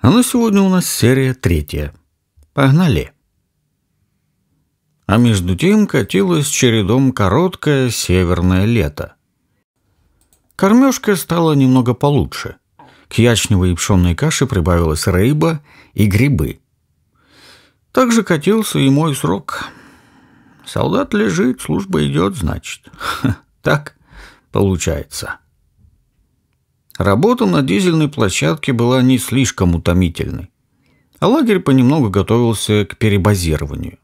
А на ну, сегодня у нас серия третья. Погнали! А между тем катилось чередом короткое северное лето. Кормежка стала немного получше. К ячневой и пшенной каше прибавилась рыба и грибы. Также катился и мой срок. Солдат лежит, служба идет, значит. Так получается. Работа на дизельной площадке была не слишком утомительной, а лагерь понемногу готовился к перебазированию.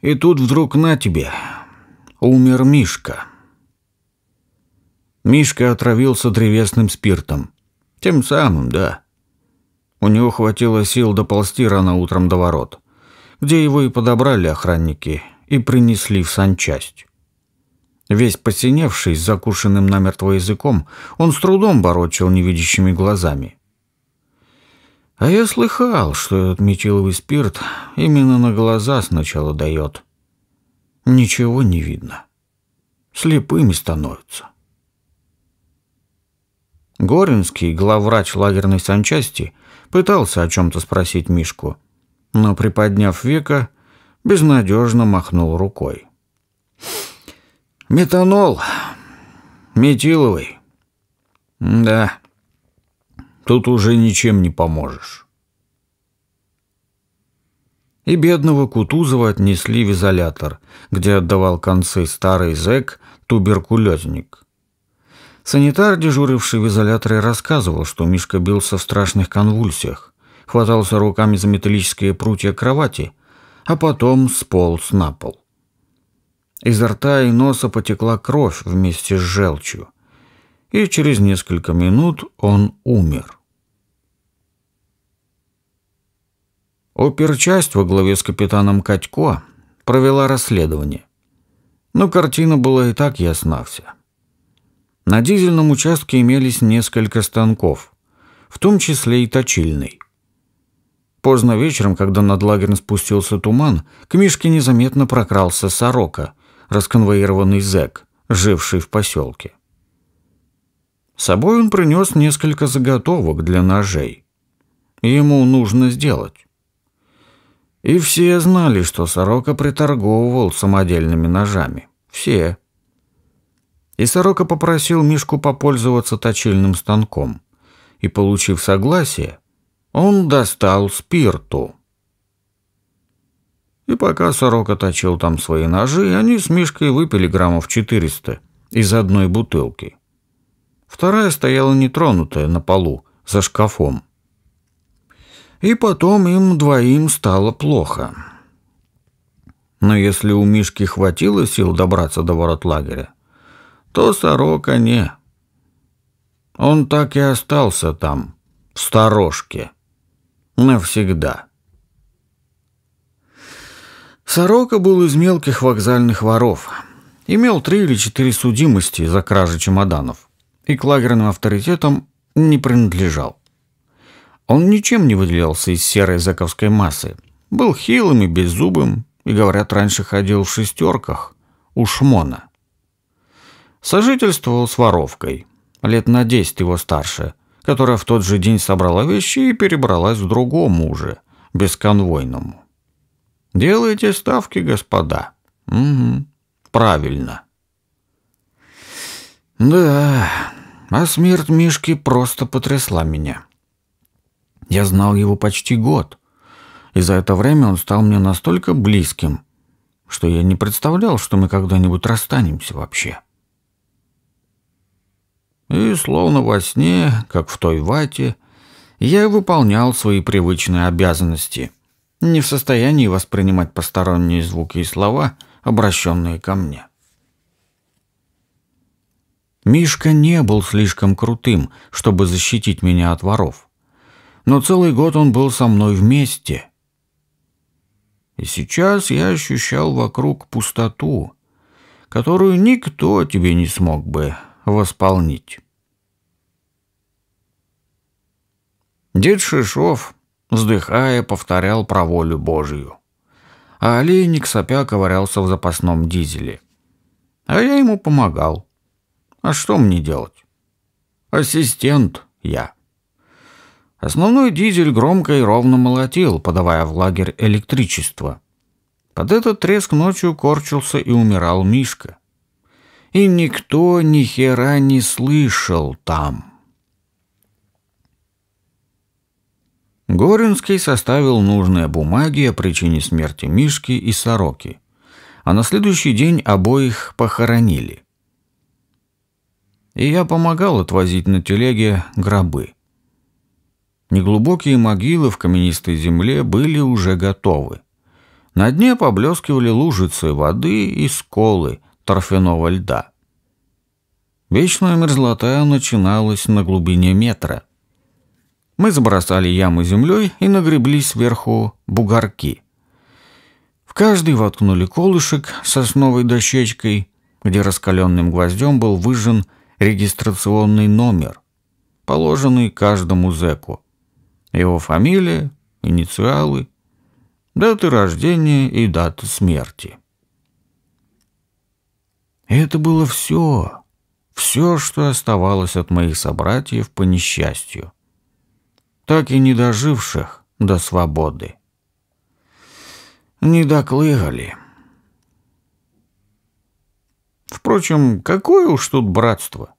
И тут вдруг на тебе, умер Мишка. Мишка отравился древесным спиртом. Тем самым, да. У него хватило сил доползти рано утром до ворот, где его и подобрали охранники и принесли в санчасть. Весь посиневший, с закушенным намертво языком, он с трудом ворочал невидящими глазами. А я слыхал, что этот метиловый спирт именно на глаза сначала дает. Ничего не видно. Слепыми становятся. Горинский, главврач лагерной санчасти, пытался о чем-то спросить Мишку, но, приподняв века, безнадежно махнул рукой. Метанол. Метиловый. Да. Тут уже ничем не поможешь. И бедного Кутузова отнесли в изолятор, где отдавал концы старый зэк, туберкулезник. Санитар, дежуривший в изоляторе, рассказывал, что Мишка бился в страшных конвульсиях, хватался руками за металлические прутья кровати, а потом сполз на пол. Изо рта и носа потекла кровь вместе с желчью, и через несколько минут он умер. Оперчасть во главе с капитаном Катько провела расследование. Но картина была и так ясна вся. На дизельном участке имелись несколько станков, в том числе и точильный. Поздно вечером, когда над лагерем спустился туман, к Мишке незаметно прокрался сорока – расконвоированный зэк, живший в поселке. С собой он принес несколько заготовок для ножей. Ему нужно сделать. И все знали, что Сорока приторговывал самодельными ножами. Все. И Сорока попросил Мишку попользоваться точильным станком. И, получив согласие, он достал спирту. И пока Сорока точил там свои ножи, они с Мишкой выпили граммов 400 из одной бутылки. Вторая стояла нетронутая на полу, за шкафом. И потом им двоим стало плохо. Но если у Мишки хватило сил добраться до ворот лагеря, то Сорока не. Он так и остался там, в сторожке. Навсегда. — Сорока был из мелких вокзальных воров. Имел три или четыре судимости за кражи чемоданов. И к лагерным авторитетам не принадлежал. Он ничем не выделялся из серой заковской массы. Был хилым и беззубым, и, говорят, раньше ходил в шестерках у Шмона. Сожительствовал с воровкой, лет на десять его старше, которая в тот же день собрала вещи и перебралась к другому уже, бесконвойному. Делайте ставки, господа. Угу. Правильно. Да, а смерть Мишки просто потрясла меня. Я знал его почти год, и за это время он стал мне настолько близким, что я не представлял, что мы когда-нибудь расстанемся вообще. И словно во сне, как в той вате, я выполнял свои привычные обязанности — не в состоянии воспринимать посторонние звуки и слова, обращенные ко мне. Мишка не был слишком крутым, чтобы защитить меня от воров. Но целый год он был со мной вместе. И сейчас я ощущал вокруг пустоту, которую никто тебе не смог бы восполнить. Дед Шишов вздыхая, повторял про волю Божью. А олейник сопя ковырялся в запасном дизеле. А я ему помогал. А что мне делать? Ассистент я. Основной дизель громко и ровно молотил, подавая в лагерь электричество. Под этот треск ночью корчился и умирал Мишка. И никто ни хера не слышал там. Горинский составил нужные бумаги о причине смерти Мишки и Сороки, а на следующий день обоих похоронили. И я помогал отвозить на телеге гробы. Неглубокие могилы в каменистой земле были уже готовы. На дне поблескивали лужицы воды и сколы торфяного льда. Вечная мерзлота начиналась на глубине метра. Мы забросали яму землей и нагребли сверху бугорки. В каждый воткнули колышек с сосновой дощечкой, где раскаленным гвоздем был выжжен регистрационный номер, положенный каждому зэку. Его фамилия, инициалы, даты рождения и даты смерти. это было все, все, что оставалось от моих собратьев по несчастью так и не доживших до свободы. Не доклыгали. Впрочем, какое уж тут братство.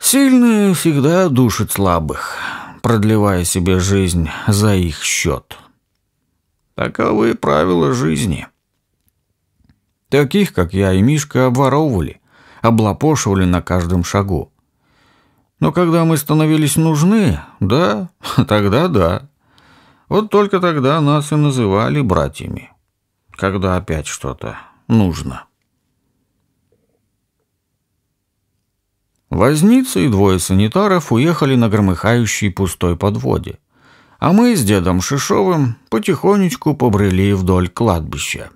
Сильные всегда душат слабых, продлевая себе жизнь за их счет. Таковы правила жизни. Таких, как я и Мишка, обворовывали, облапошивали на каждом шагу. Но когда мы становились нужны, да, тогда да. Вот только тогда нас и называли братьями. Когда опять что-то нужно. Возница и двое санитаров уехали на громыхающей пустой подводе, а мы с дедом Шишовым потихонечку побрели вдоль кладбища.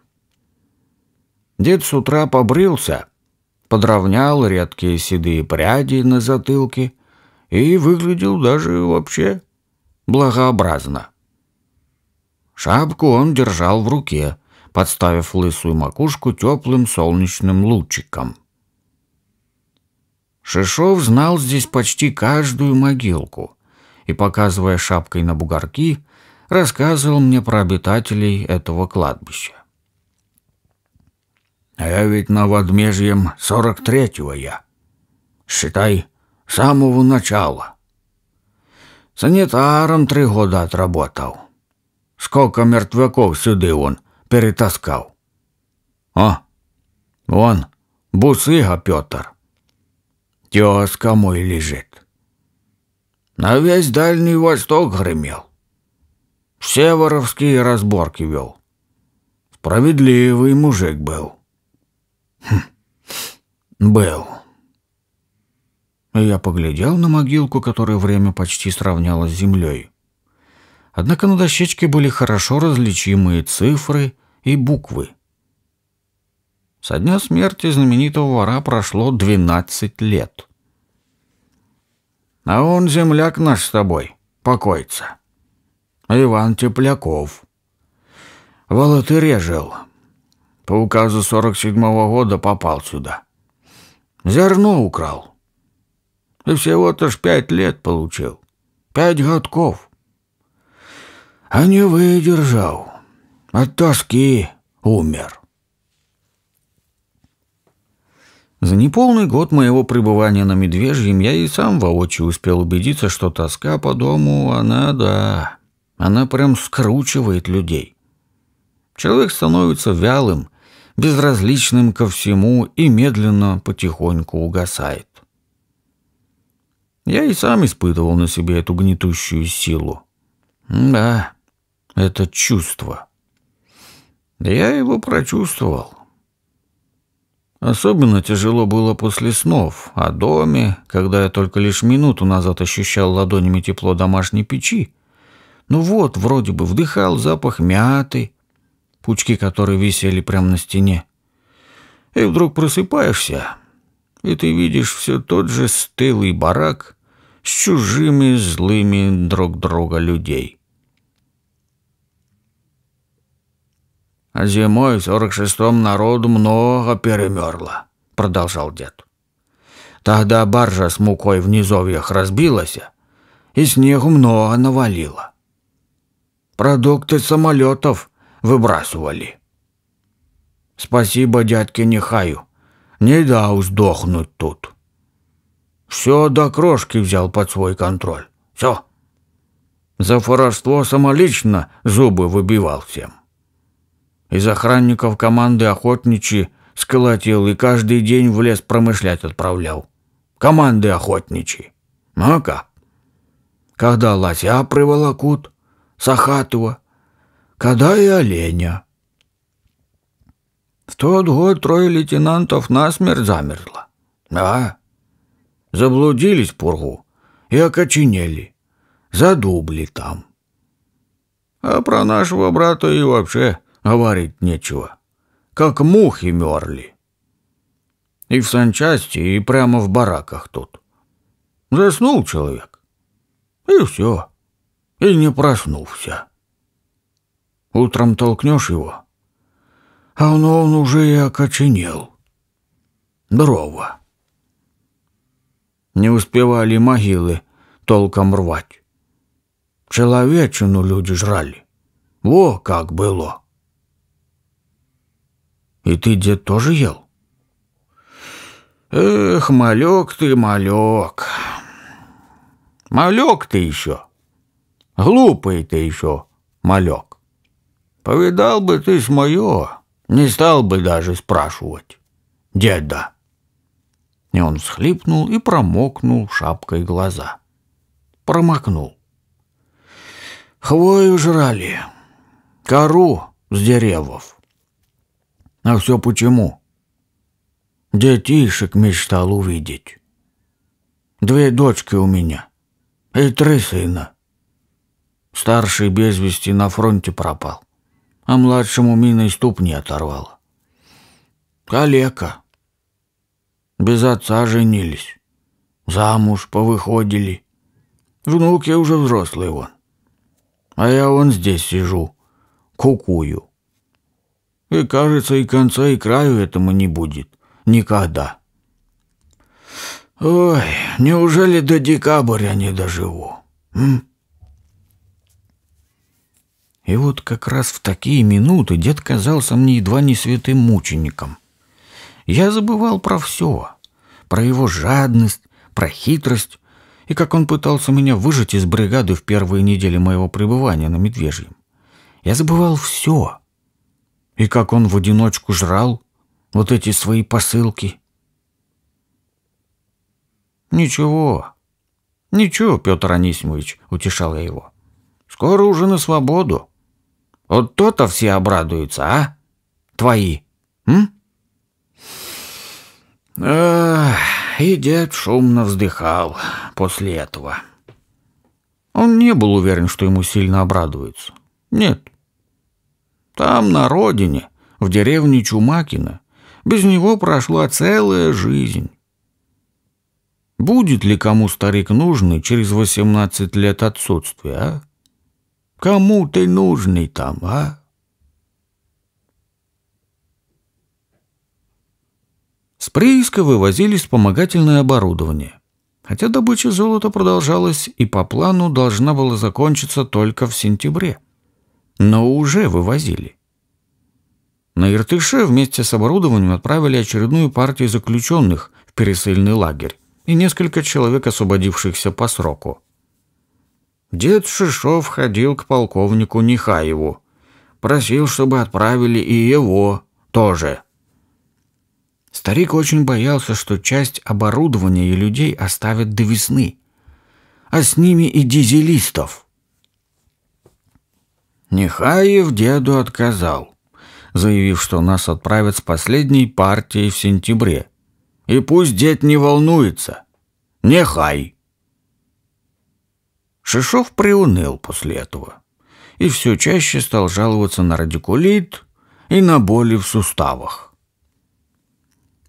Дед с утра побрился — подровнял редкие седые пряди на затылке и выглядел даже вообще благообразно. Шапку он держал в руке, подставив лысую макушку теплым солнечным лучиком. Шишов знал здесь почти каждую могилку и, показывая шапкой на бугорки, рассказывал мне про обитателей этого кладбища. А я ведь на Водмежьем сорок третьего я. Считай, самого начала. Санитаром три года отработал. Сколько мертвяков сюды он перетаскал. О, вон, бусыга Петр. Тезка мой лежит. На весь Дальний Восток гремел. Всеворовские разборки вел. Справедливый мужик был. Хм. Белл. Я поглядел на могилку, которая время почти сравнялась с землей. Однако на дощечке были хорошо различимые цифры и буквы. Со дня смерти знаменитого вора прошло 12 лет. А он, земляк наш с тобой, покоится. Иван Тепляков. Волотыре жил, по указу 47-го года попал сюда. Зерно украл. И всего-то ж пять лет получил. Пять годков. А не выдержал. От тоски умер. За неполный год моего пребывания на Медвежьем я и сам воочию успел убедиться, что тоска по дому, она, да, она прям скручивает людей. Человек становится вялым, безразличным ко всему и медленно, потихоньку угасает. Я и сам испытывал на себе эту гнетущую силу. Да, это чувство. Я его прочувствовал. Особенно тяжело было после снов о доме, когда я только лишь минуту назад ощущал ладонями тепло домашней печи. Ну вот, вроде бы вдыхал запах мяты, пучки которые висели прямо на стене. И вдруг просыпаешься, и ты видишь все тот же стылый барак с чужими злыми друг друга людей. А зимой в сорок шестом народу много перемерло, продолжал дед. Тогда баржа с мукой в низовьях разбилась, и снегу много навалило. Продукты самолетов выбрасывали. Спасибо дядьке Нехаю. Не дал сдохнуть тут. Все до крошки взял под свой контроль. Все. За воровство самолично зубы выбивал всем. Из охранников команды охотничьи сколотил и каждый день в лес промышлять отправлял. Команды охотничьи. Ну а как? Когда лося приволокут, Сахатова, когда и оленя. В тот год трое лейтенантов насмерть замерзло, а заблудились в пургу и окоченели. Задубли там. А про нашего брата и вообще говорить нечего. Как мухи мерли. И в санчасти, и прямо в бараках тут. Заснул человек. И все. И не проснулся. Утром толкнешь его, а он, он уже и окоченел. Здорово. Не успевали могилы толком рвать. Человечину люди жрали. Во как было. И ты, дед, тоже ел? Эх, малек ты, малек. Малек ты еще. Глупый ты еще, малек. Повидал бы ты с мое, не стал бы даже спрашивать. Деда!» И он всхлипнул и промокнул шапкой глаза. Промокнул. Хвою жрали, кору с деревов. А все почему? Детишек мечтал увидеть. Две дочки у меня и три сына. Старший без вести на фронте пропал а младшему миной ступни оторвало. Калека. Без отца женились. Замуж повыходили. Внуки уже взрослые вон. А я вон здесь сижу, кукую. И, кажется, и конца, и краю этому не будет. Никогда. Ой, неужели до декабря не доживу? М? И вот как раз в такие минуты дед казался мне едва не святым мучеником. Я забывал про все. Про его жадность, про хитрость и как он пытался меня выжить из бригады в первые недели моего пребывания на Медвежьем. Я забывал все. И как он в одиночку жрал вот эти свои посылки. «Ничего, ничего, Петр Анисимович», — утешал я его. «Скоро уже на свободу». Вот то-то все обрадуются, а? Твои. М? Эх, и дед шумно вздыхал после этого. Он не был уверен, что ему сильно обрадуются. Нет. Там, на родине, в деревне Чумакина, без него прошла целая жизнь. Будет ли кому старик нужный через 18 лет отсутствия, а? Кому ты нужный там, а? С прииска вывозили вспомогательное оборудование. Хотя добыча золота продолжалась и по плану должна была закончиться только в сентябре. Но уже вывозили. На Иртыше вместе с оборудованием отправили очередную партию заключенных в пересыльный лагерь и несколько человек, освободившихся по сроку. Дед Шишов ходил к полковнику Нехаеву. Просил, чтобы отправили и его тоже. Старик очень боялся, что часть оборудования и людей оставят до весны, а с ними и дизелистов. Нехаев деду отказал, заявив, что нас отправят с последней партией в сентябре. И пусть дед не волнуется. Нехай. Шишов приуныл после этого и все чаще стал жаловаться на радикулит и на боли в суставах.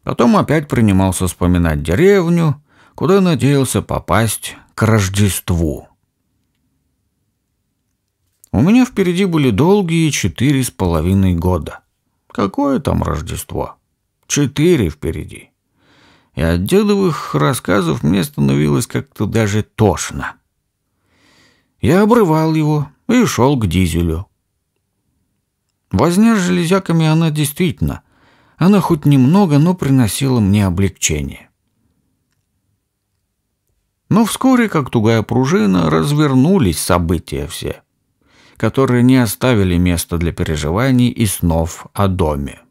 Потом опять принимался вспоминать деревню, куда надеялся попасть к Рождеству. У меня впереди были долгие четыре с половиной года. Какое там Рождество? Четыре впереди. И от дедовых рассказов мне становилось как-то даже тошно. Я обрывал его и шел к дизелю. Возня с железяками она действительно, она хоть немного, но приносила мне облегчение. Но вскоре, как тугая пружина, развернулись события все, которые не оставили места для переживаний и снов о доме.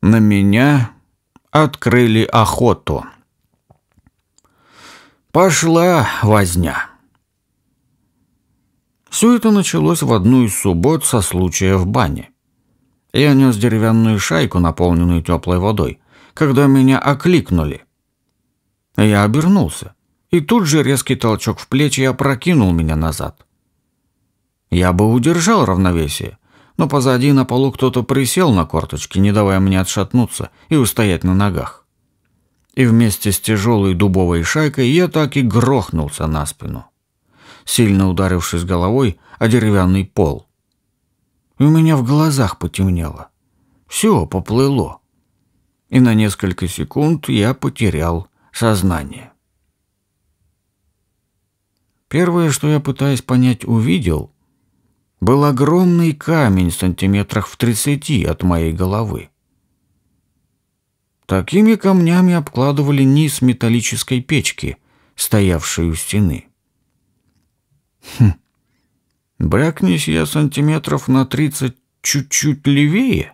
На меня открыли охоту. Пошла возня. Все это началось в одну из суббот со случая в бане. Я нес деревянную шайку, наполненную теплой водой, когда меня окликнули. Я обернулся, и тут же резкий толчок в плечи опрокинул меня назад. Я бы удержал равновесие, но позади на полу кто-то присел на корточки, не давая мне отшатнуться и устоять на ногах. И вместе с тяжелой дубовой шайкой я так и грохнулся на спину сильно ударившись головой о деревянный пол. И у меня в глазах потемнело. Все поплыло. И на несколько секунд я потерял сознание. Первое, что я пытаясь понять, увидел, был огромный камень сантиметрах в тридцати от моей головы. Такими камнями обкладывали низ металлической печки, стоявшей у стены. Хм. Брякнись я сантиметров на тридцать чуть-чуть левее.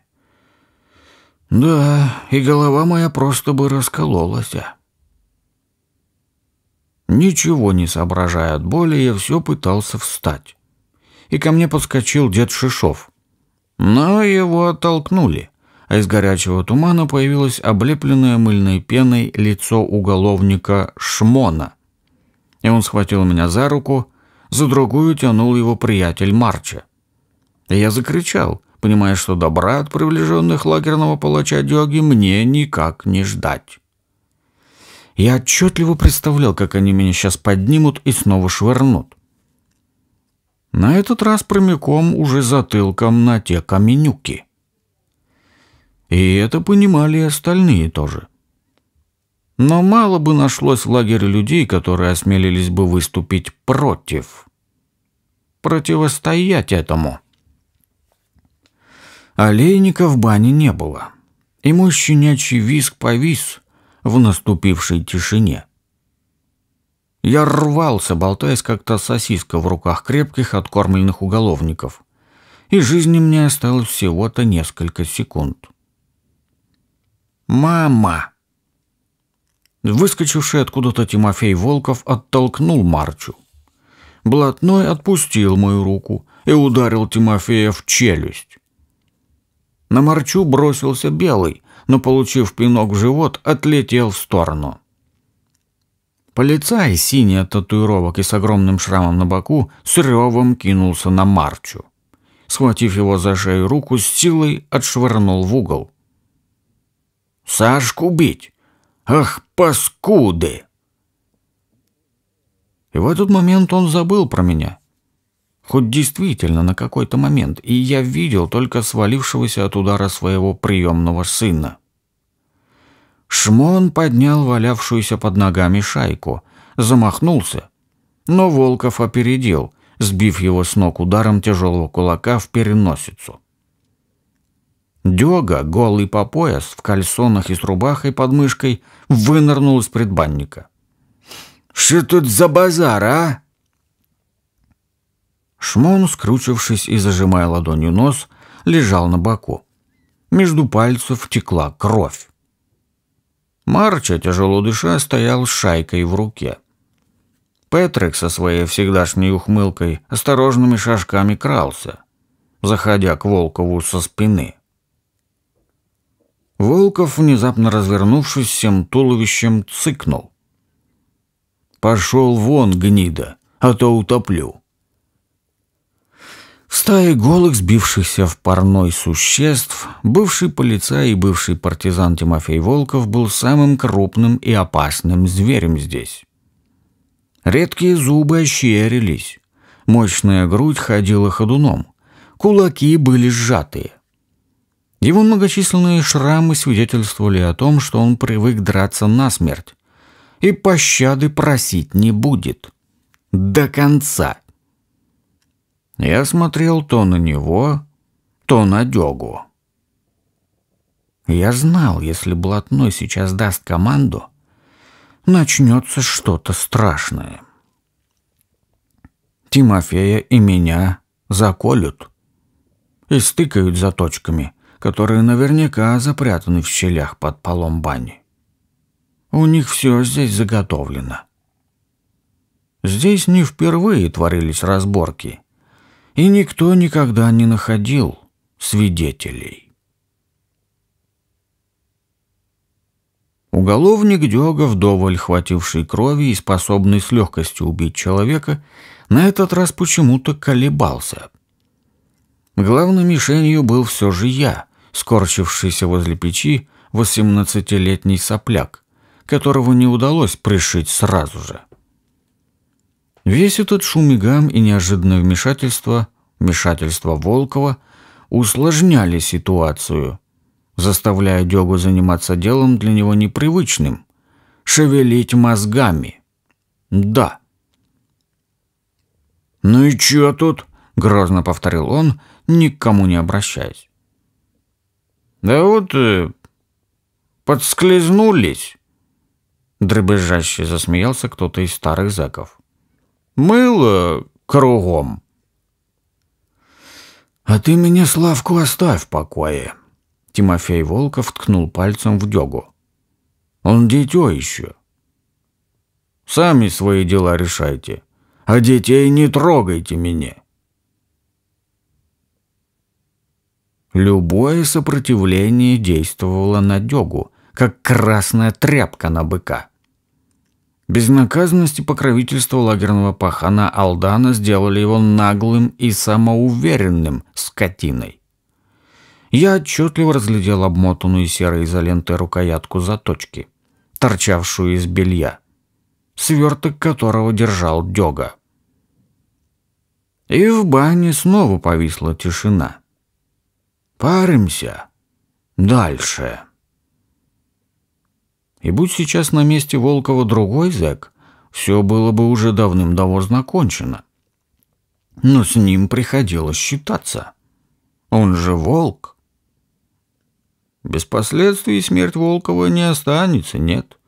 Да, и голова моя просто бы раскололась. А. Ничего не соображая от боли, я все пытался встать. И ко мне подскочил дед Шишов. Но его оттолкнули, а из горячего тумана появилось облепленное мыльной пеной лицо уголовника Шмона. И он схватил меня за руку за другую тянул его приятель Марча. Я закричал, понимая, что добра от приближенных лагерного палача диоги мне никак не ждать. Я отчетливо представлял, как они меня сейчас поднимут и снова швырнут. На этот раз прямиком уже затылком на те каменюки. И это понимали и остальные тоже. Но мало бы нашлось в лагере людей, которые осмелились бы выступить против. Противостоять этому. Олейника в бане не было. И мой щенячий виск повис в наступившей тишине. Я рвался, болтаясь как-то сосиска в руках крепких откормленных уголовников. И жизни мне осталось всего-то несколько секунд. «Мама!» Выскочивший откуда-то Тимофей Волков оттолкнул Марчу. Блатной отпустил мою руку и ударил Тимофея в челюсть. На Марчу бросился Белый, но, получив пинок в живот, отлетел в сторону. Полицай, синий от татуировок и с огромным шрамом на боку, с ревом кинулся на Марчу. Схватив его за шею руку, с силой отшвырнул в угол. «Сашку бить! Ах, паскуды!» И в этот момент он забыл про меня. Хоть действительно на какой-то момент, и я видел только свалившегося от удара своего приемного сына. Шмон поднял валявшуюся под ногами шайку, замахнулся, но Волков опередил, сбив его с ног ударом тяжелого кулака в переносицу. Дега, голый по пояс, в кальсонах и с рубахой под мышкой, вынырнул из предбанника. «Что тут за базар, а?» Шмон, скручившись и зажимая ладонью нос, лежал на боку. Между пальцев текла кровь. Марча, тяжело дыша, стоял с шайкой в руке. Петрик со своей всегдашней ухмылкой осторожными шажками крался, заходя к Волкову со спины. Волков, внезапно развернувшись всем туловищем, цыкнул. «Пошел вон, гнида, а то утоплю». В стае голых, сбившихся в парной существ, бывший полицай и бывший партизан Тимофей Волков был самым крупным и опасным зверем здесь. Редкие зубы ощерились, мощная грудь ходила ходуном, кулаки были сжатые. Его многочисленные шрамы свидетельствовали о том, что он привык драться насмерть и пощады просить не будет. До конца. Я смотрел то на него, то на Дёгу. Я знал, если блатной сейчас даст команду, начнется что-то страшное. Тимофея и меня заколют и стыкают за точками которые наверняка запрятаны в щелях под полом бани. У них все здесь заготовлено. Здесь не впервые творились разборки, и никто никогда не находил свидетелей. Уголовник Дёга, вдоволь хвативший крови и способный с легкостью убить человека, на этот раз почему-то колебался. Главной мишенью был все же я, скорчившийся возле печи восемнадцатилетний сопляк, которого не удалось пришить сразу же. Весь этот шум и гам и неожиданное вмешательство, вмешательство Волкова, усложняли ситуацию, заставляя Дегу заниматься делом для него непривычным, шевелить мозгами. Да. «Ну и чё тут?» — грозно повторил он, никому не обращаясь. Да вот э, подскользнулись. Дребезжаще засмеялся кто-то из старых зэков. Мыло кругом. А ты меня Славку оставь в покое. Тимофей Волков ткнул пальцем в дёгу. Он дитё ещё. Сами свои дела решайте, а детей не трогайте меня. Любое сопротивление действовало на Дегу, как красная тряпка на быка. Безнаказанность и покровительство лагерного пахана Алдана сделали его наглым и самоуверенным скотиной. Я отчетливо разглядел обмотанную серой изолентой рукоятку заточки, торчавшую из белья, сверток которого держал Дега. И в бане снова повисла тишина. Паримся. Дальше. И будь сейчас на месте Волкова другой зэк, все было бы уже давным-давно закончено. Но с ним приходилось считаться. Он же волк. Без последствий смерть Волкова не останется, нет.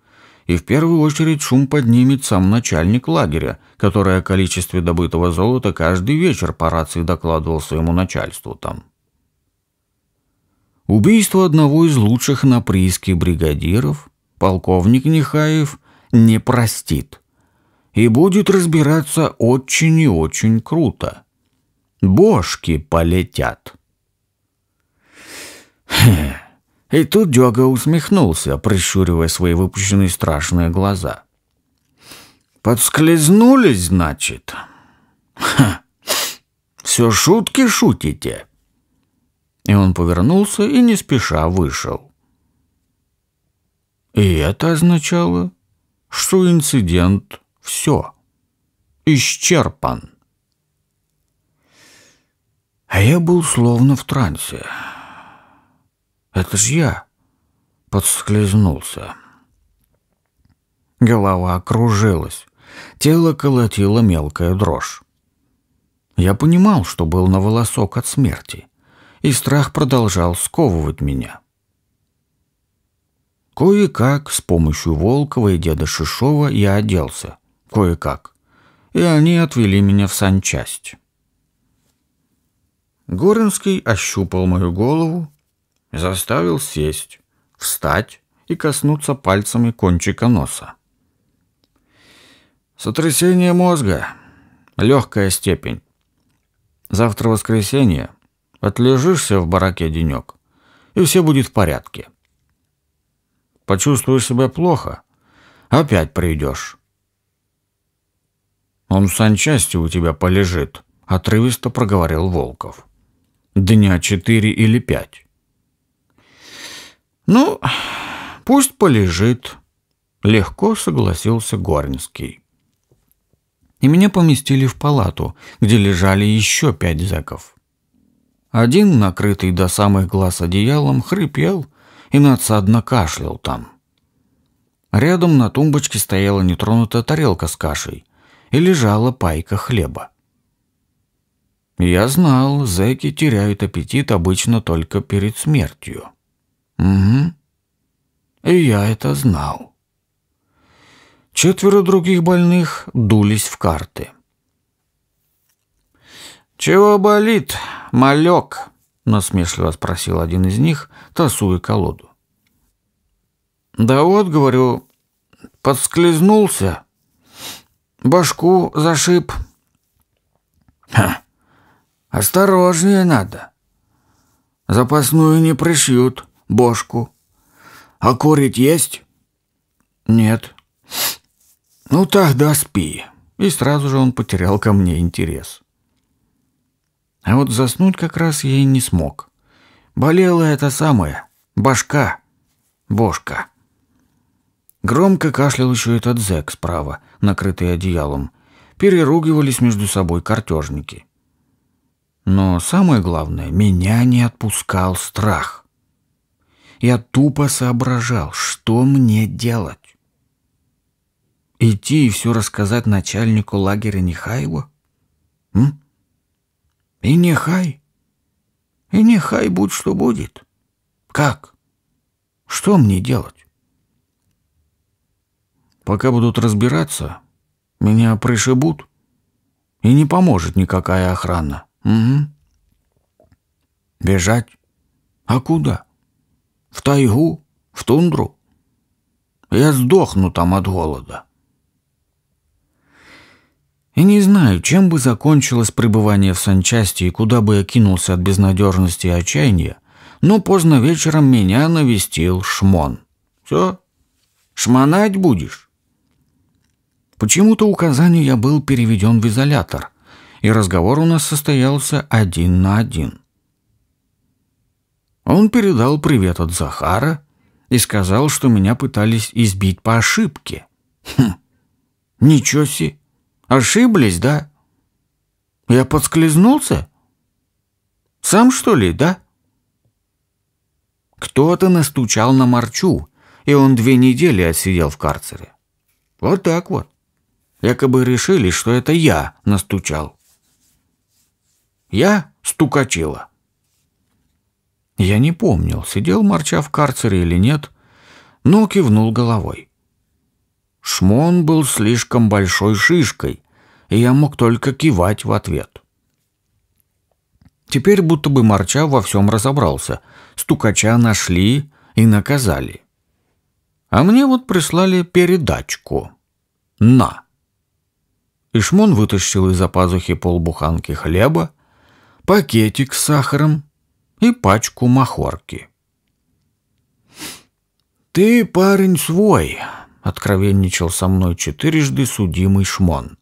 И в первую очередь шум поднимет сам начальник лагеря, который о количестве добытого золота каждый вечер по рации докладывал своему начальству там. Убийство одного из лучших на прииске бригадиров полковник Нехаев не простит и будет разбираться очень и очень круто. Бошки полетят. И тут Дёга усмехнулся, прищуривая свои выпущенные страшные глаза. «Подскользнулись, значит? Ха! Все шутки шутите?» И он повернулся и не спеша вышел. И это означало, что инцидент все исчерпан. А я был словно в трансе. Это ж я подскользнулся. Голова окружилась, тело колотило мелкая дрожь. Я понимал, что был на волосок от смерти и страх продолжал сковывать меня. Кое-как с помощью Волкова и деда Шишова я оделся. Кое-как. И они отвели меня в санчасть. Горинский ощупал мою голову, заставил сесть, встать и коснуться пальцами кончика носа. Сотрясение мозга. Легкая степень. Завтра воскресенье. Отлежишься в бараке денек, и все будет в порядке. Почувствуешь себя плохо, опять придешь. Он в санчасти у тебя полежит, отрывисто проговорил Волков. Дня четыре или пять. Ну, пусть полежит, легко согласился Горнский. И меня поместили в палату, где лежали еще пять зэков. Один, накрытый до самых глаз одеялом, хрипел и надсадно кашлял там. Рядом на тумбочке стояла нетронутая тарелка с кашей и лежала пайка хлеба. Я знал, зэки теряют аппетит обычно только перед смертью. Угу. И я это знал. Четверо других больных дулись в карты. «Чего болит, малек?» — насмешливо спросил один из них, тасуя колоду. «Да вот, — говорю, — подскользнулся, башку зашиб». «Ха! Осторожнее надо. Запасную не пришьют, бошку. А курить есть?» «Нет». «Ну тогда спи». И сразу же он потерял ко мне интерес. А вот заснуть как раз я и не смог. Болела это самое, башка, бошка. Громко кашлял еще этот зэк справа, накрытый одеялом. Переругивались между собой картежники. Но самое главное, меня не отпускал страх. Я тупо соображал, что мне делать. Идти и все рассказать начальнику лагеря Нехаева? М? И нехай. И нехай будь что будет. Как? Что мне делать? Пока будут разбираться, меня пришибут. И не поможет никакая охрана. Угу. Бежать? А куда? В тайгу? В тундру? Я сдохну там от голода. И не знаю, чем бы закончилось пребывание в санчасти и куда бы я кинулся от безнадежности и отчаяния, но поздно вечером меня навестил Шмон. «Все? Шмонать будешь?» Почему-то указанию я был переведен в изолятор, и разговор у нас состоялся один на один. Он передал привет от Захара и сказал, что меня пытались избить по ошибке. Хм, ничего себе! Ошиблись, да? Я подскользнулся? Сам, что ли, да? Кто-то настучал на Марчу, и он две недели отсидел в карцере. Вот так вот. Якобы решили, что это я настучал. Я стукачила. Я не помнил, сидел Марча в карцере или нет, но кивнул головой. Шмон был слишком большой шишкой, и я мог только кивать в ответ. Теперь будто бы Марча во всем разобрался. Стукача нашли и наказали. А мне вот прислали передачку. На! Ишмон вытащил из-за пазухи полбуханки хлеба, пакетик с сахаром и пачку махорки. «Ты, парень, свой!» — откровенничал со мной четырежды судимый Шмон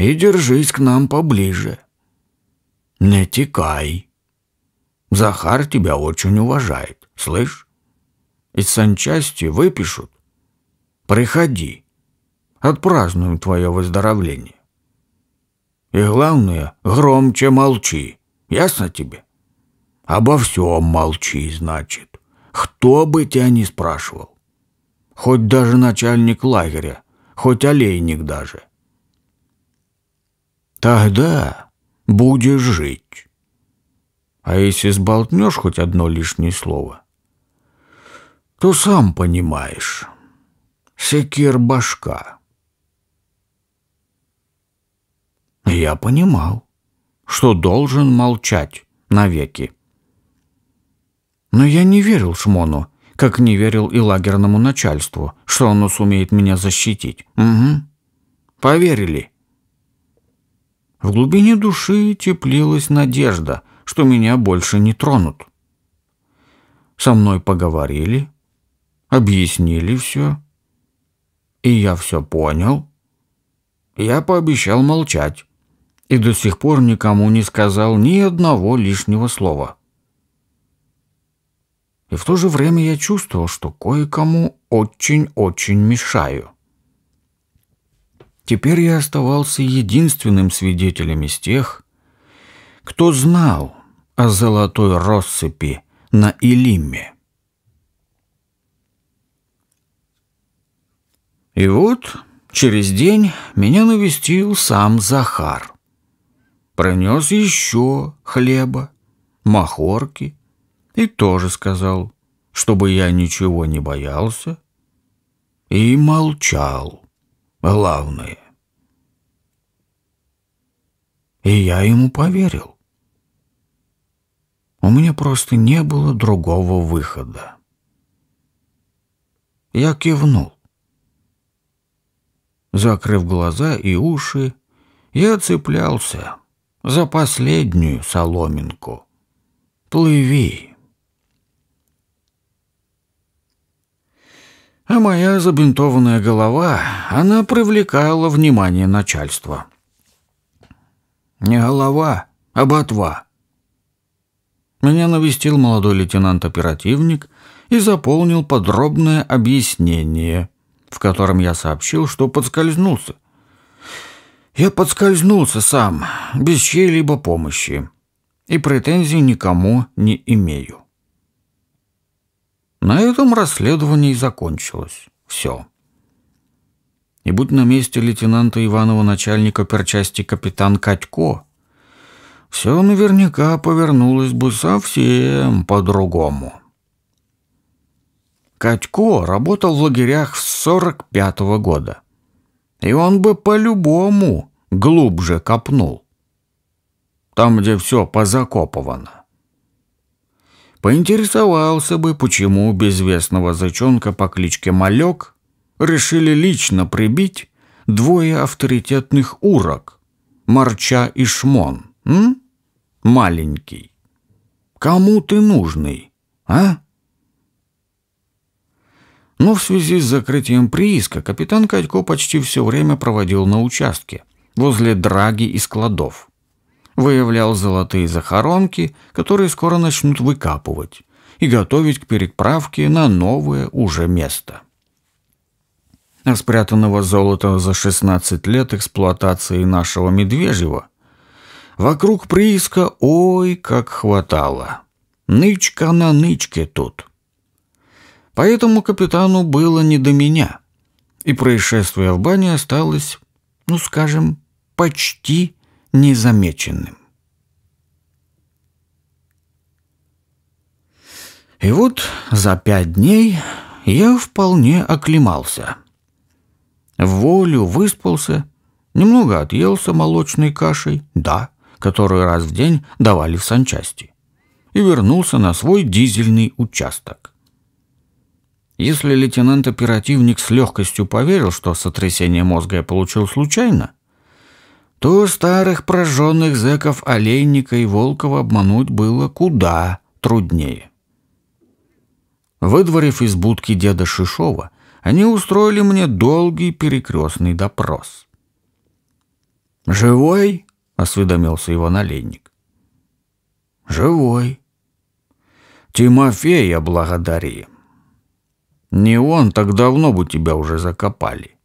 и держись к нам поближе. Не текай. Захар тебя очень уважает, слышь? Из санчасти выпишут. Приходи. Отпразднуем твое выздоровление. И главное, громче молчи. Ясно тебе? Обо всем молчи, значит. Кто бы тебя ни спрашивал. Хоть даже начальник лагеря, хоть олейник даже. Тогда будешь жить. А если сболтнешь хоть одно лишнее слово, то сам понимаешь, секир башка. Я понимал, что должен молчать навеки. Но я не верил Шмону, как не верил и лагерному начальству, что оно сумеет меня защитить. Угу. Поверили. В глубине души теплилась надежда, что меня больше не тронут. Со мной поговорили, объяснили все, и я все понял. Я пообещал молчать и до сих пор никому не сказал ни одного лишнего слова. И в то же время я чувствовал, что кое-кому очень-очень мешаю. Теперь я оставался единственным свидетелем из тех, кто знал о золотой россыпи на Илиме. И вот через день меня навестил сам Захар. Пронес еще хлеба, махорки и тоже сказал, чтобы я ничего не боялся, и молчал. Главное и я ему поверил. У меня просто не было другого выхода. Я кивнул. Закрыв глаза и уши, я цеплялся за последнюю соломинку. Плыви. А моя забинтованная голова, она привлекала внимание начальства. — не голова, а ботва. Меня навестил молодой лейтенант-оперативник и заполнил подробное объяснение, в котором я сообщил, что подскользнулся. Я подскользнулся сам, без чьей-либо помощи, и претензий никому не имею. На этом расследование и закончилось. Все. И будь на месте лейтенанта Иванова начальника перчасти капитан Катько, все наверняка повернулось бы совсем по-другому. Катько работал в лагерях с 45-го года. И он бы по-любому глубже копнул. Там, где все позакопывано. Поинтересовался бы, почему безвестного зайчонка по кличке Малек решили лично прибить двое авторитетных урок, Марча и Шмон, м? Маленький. Кому ты нужный, а? Но в связи с закрытием прииска капитан Катько почти все время проводил на участке, возле драги и складов. Выявлял золотые захоронки, которые скоро начнут выкапывать, и готовить к переправке на новое уже место а спрятанного золота за 16 лет эксплуатации нашего медвежьего, вокруг прииска ой как хватало. Нычка на нычке тут. Поэтому капитану было не до меня, и происшествие в бане осталось, ну скажем, почти незамеченным. И вот за пять дней я вполне оклемался — в волю выспался, немного отъелся молочной кашей, да, которую раз в день давали в санчасти, и вернулся на свой дизельный участок. Если лейтенант-оперативник с легкостью поверил, что сотрясение мозга я получил случайно, то старых прожженных зэков Олейника и Волкова обмануть было куда труднее. Выдворив из будки деда Шишова, они устроили мне долгий перекрестный допрос. «Живой?» — осведомился его наленник. «Живой. Тимофея благодари. Не он, так давно бы тебя уже закопали.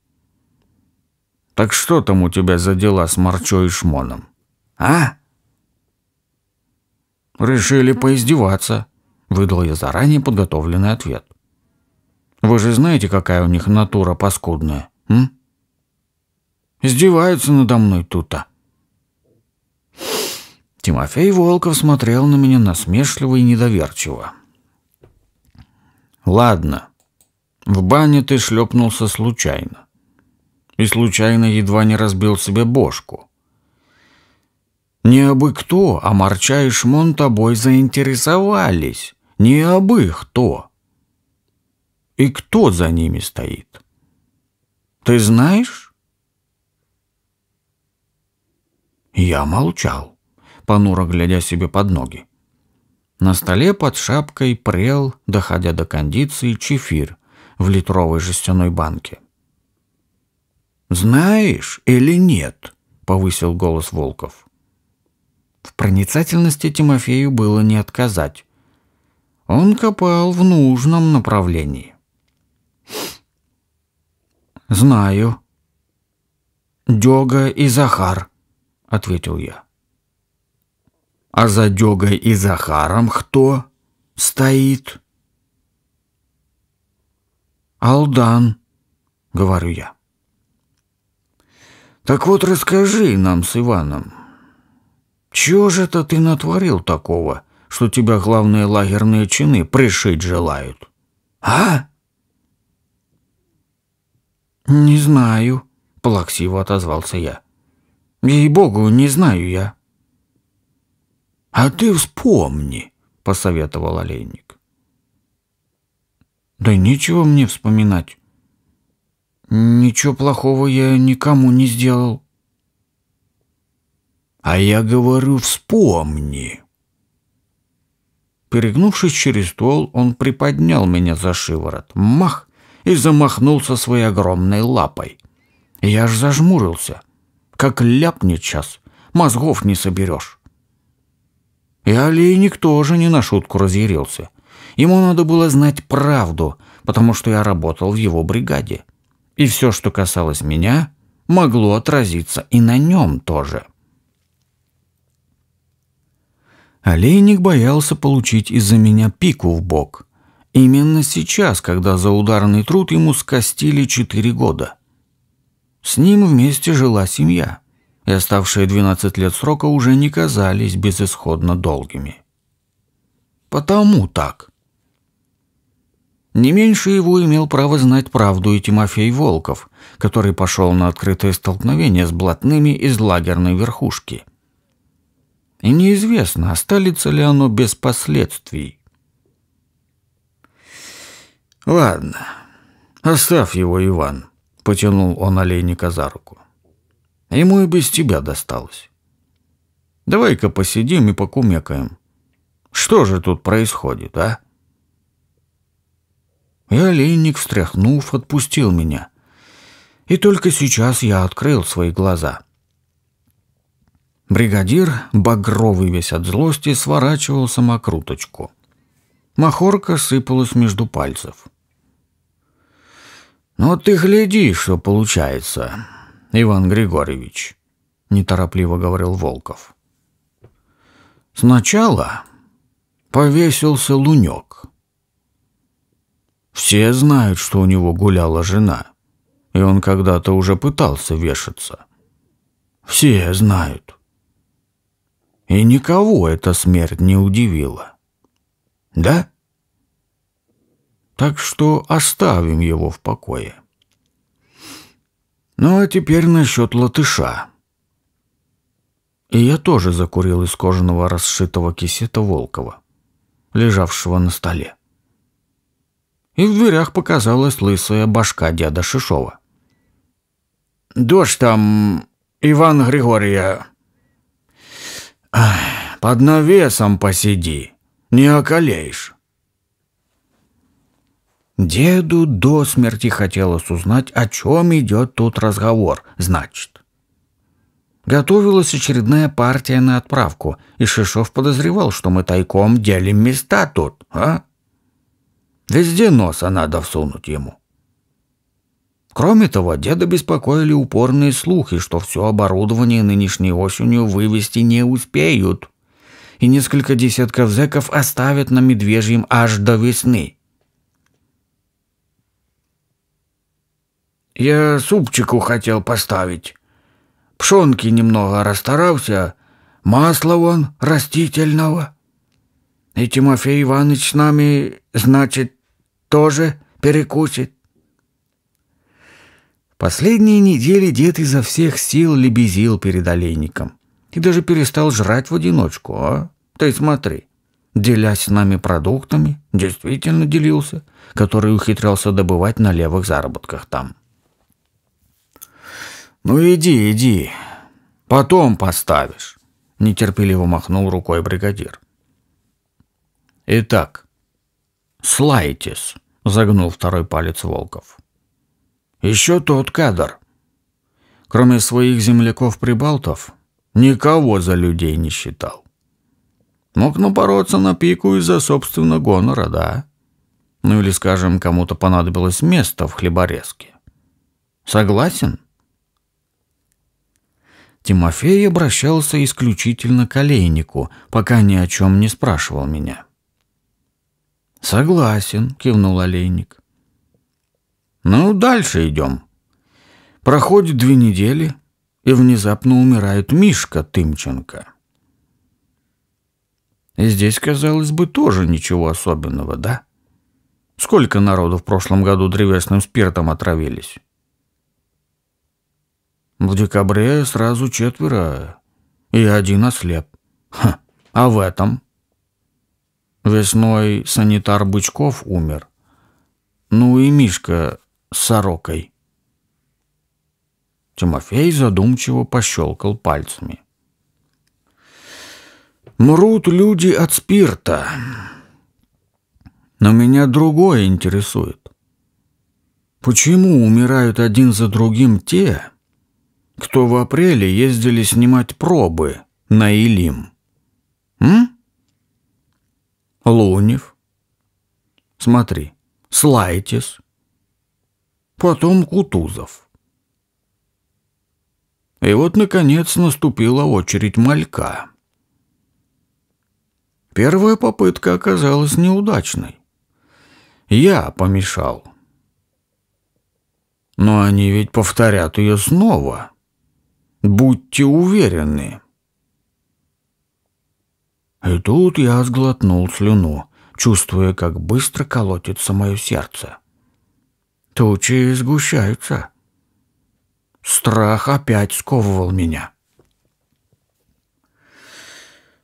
Так что там у тебя за дела с Марчо и Шмоном, а?» «Решили поиздеваться», — выдал я заранее подготовленный ответ. Вы же знаете, какая у них натура паскудная, м? Издеваются надо мной тут-то. Тимофей Волков смотрел на меня насмешливо и недоверчиво. Ладно, в бане ты шлепнулся случайно. И случайно едва не разбил себе бошку. Не абы кто, а Марча и Шмон тобой заинтересовались. Не абы кто и кто за ними стоит. Ты знаешь? Я молчал, понуро глядя себе под ноги. На столе под шапкой прел, доходя до кондиции, чефир в литровой жестяной банке. «Знаешь или нет?» — повысил голос Волков. В проницательности Тимофею было не отказать. Он копал в нужном направлении знаю». «Дега и Захар», — ответил я. «А за Дегой и Захаром кто стоит?» «Алдан», — говорю я. «Так вот расскажи нам с Иваном, чего же это ты натворил такого, что тебя главные лагерные чины пришить желают?» «А?» «Не знаю», – плаксиво отозвался я. «Ей-богу, не знаю я». «А ты вспомни», – посоветовал олейник. «Да нечего мне вспоминать. Ничего плохого я никому не сделал». «А я говорю, вспомни», Перегнувшись через стол, он приподнял меня за шиворот. Мах! и замахнулся своей огромной лапой. Я аж зажмурился. Как ляпнет сейчас, мозгов не соберешь. И олейник тоже не на шутку разъярился. Ему надо было знать правду, потому что я работал в его бригаде. И все, что касалось меня, могло отразиться и на нем тоже. Олейник боялся получить из-за меня пику в бок, Именно сейчас, когда за ударный труд ему скостили четыре года. С ним вместе жила семья, и оставшие двенадцать лет срока уже не казались безысходно долгими. Потому так. Не меньше его имел право знать правду и Тимофей Волков, который пошел на открытое столкновение с блатными из лагерной верхушки. И неизвестно, останется ли оно без последствий, «Ладно, оставь его, Иван», — потянул он олейника за руку. «Ему и без тебя досталось. Давай-ка посидим и покумекаем. Что же тут происходит, а?» И олейник, встряхнув, отпустил меня. И только сейчас я открыл свои глаза. Бригадир, багровый весь от злости, сворачивал самокруточку. Махорка сыпалась между пальцев. «Ну ты гляди, что получается, Иван Григорьевич», — неторопливо говорил Волков. «Сначала повесился Лунек. Все знают, что у него гуляла жена, и он когда-то уже пытался вешаться. Все знают. И никого эта смерть не удивила. Да?» так что оставим его в покое. Ну а теперь насчет латыша. И я тоже закурил из кожаного расшитого кисета Волкова, лежавшего на столе. И в дверях показалась лысая башка дяда Шишова. «Дождь там, Иван Григория!» «Под навесом посиди, не околеешь!» Деду до смерти хотелось узнать, о чем идет тут разговор, значит. Готовилась очередная партия на отправку, и Шишов подозревал, что мы тайком делим места тут, а? Везде носа надо всунуть ему. Кроме того, деда беспокоили упорные слухи, что все оборудование нынешней осенью вывести не успеют, и несколько десятков зэков оставят на медвежьем аж до весны. Я супчику хотел поставить. Пшонки немного расстарался, масла вон растительного. И Тимофей Иванович с нами, значит, тоже перекусит. Последние недели дед изо всех сил лебезил перед олейником. И даже перестал жрать в одиночку, а? Ты смотри, делясь с нами продуктами, действительно делился, который ухитрялся добывать на левых заработках там. — «Ну иди, иди. Потом поставишь», — нетерпеливо махнул рукой бригадир. «Итак, слайтис», — загнул второй палец Волков. «Еще тот кадр. Кроме своих земляков-прибалтов, никого за людей не считал. Мог напороться на пику из-за собственного гонора, да? Ну или, скажем, кому-то понадобилось место в хлеборезке. Согласен?» Тимофей обращался исключительно к олейнику, пока ни о чем не спрашивал меня. «Согласен», — кивнул олейник. «Ну, дальше идем. Проходит две недели, и внезапно умирает Мишка Тымченко». И здесь, казалось бы, тоже ничего особенного, да? Сколько народу в прошлом году древесным спиртом отравились? В декабре сразу четверо, и один ослеп. Ха, а в этом? Весной санитар Бычков умер. Ну и Мишка с сорокой. Тимофей задумчиво пощелкал пальцами. «Мрут люди от спирта. Но меня другое интересует. Почему умирают один за другим те, кто в апреле ездили снимать пробы на Илим. М? Лунев. Смотри, Слайтис. Потом Кутузов. И вот, наконец, наступила очередь малька. Первая попытка оказалась неудачной. Я помешал. Но они ведь повторят ее снова. — Будьте уверены. И тут я сглотнул слюну, чувствуя, как быстро колотится мое сердце. Тучи сгущаются. Страх опять сковывал меня.